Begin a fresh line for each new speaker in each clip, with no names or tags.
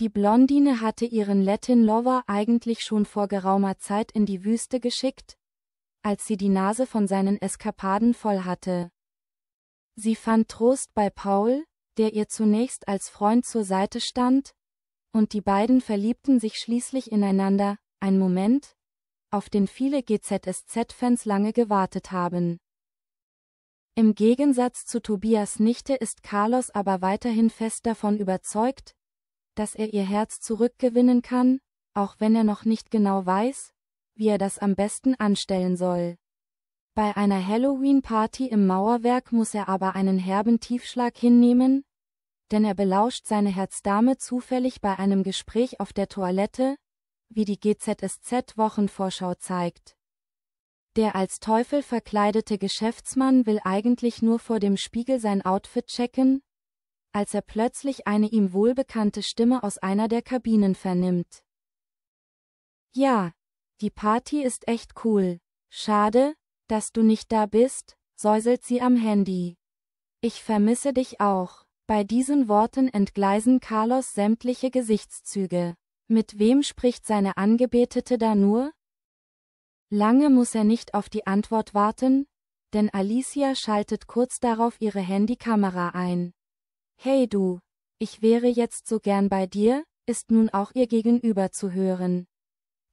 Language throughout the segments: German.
Die Blondine hatte ihren Latin Lover eigentlich schon vor geraumer Zeit in die Wüste geschickt, als sie die Nase von seinen Eskapaden voll hatte. Sie fand Trost bei Paul, der ihr zunächst als Freund zur Seite stand, und die beiden verliebten sich schließlich ineinander, ein Moment, auf den viele GZSZ-Fans lange gewartet haben. Im Gegensatz zu Tobias Nichte ist Carlos aber weiterhin fest davon überzeugt, dass er ihr Herz zurückgewinnen kann, auch wenn er noch nicht genau weiß, wie er das am besten anstellen soll. Bei einer Halloween-Party im Mauerwerk muss er aber einen herben Tiefschlag hinnehmen, denn er belauscht seine Herzdame zufällig bei einem Gespräch auf der Toilette, wie die GZSZ-Wochenvorschau zeigt. Der als Teufel verkleidete Geschäftsmann will eigentlich nur vor dem Spiegel sein Outfit checken, als er plötzlich eine ihm wohlbekannte Stimme aus einer der Kabinen vernimmt. Ja, die Party ist echt cool. Schade, dass du nicht da bist, säuselt sie am Handy. Ich vermisse dich auch. Bei diesen Worten entgleisen Carlos sämtliche Gesichtszüge. Mit wem spricht seine Angebetete da nur? Lange muss er nicht auf die Antwort warten, denn Alicia schaltet kurz darauf ihre Handykamera ein. Hey du, ich wäre jetzt so gern bei dir, ist nun auch ihr gegenüber zu hören.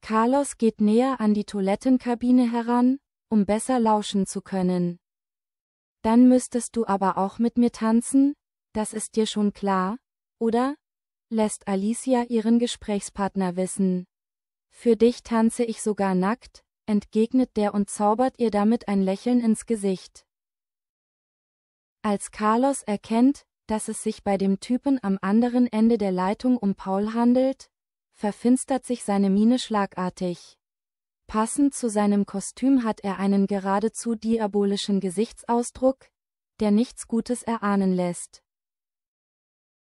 Carlos geht näher an die Toilettenkabine heran, um besser lauschen zu können. Dann müsstest du aber auch mit mir tanzen, das ist dir schon klar, oder? lässt Alicia ihren Gesprächspartner wissen. Für dich tanze ich sogar nackt, entgegnet der und zaubert ihr damit ein Lächeln ins Gesicht. Als Carlos erkennt, dass es sich bei dem Typen am anderen Ende der Leitung um Paul handelt, verfinstert sich seine Miene schlagartig. Passend zu seinem Kostüm hat er einen geradezu diabolischen Gesichtsausdruck, der nichts Gutes erahnen lässt.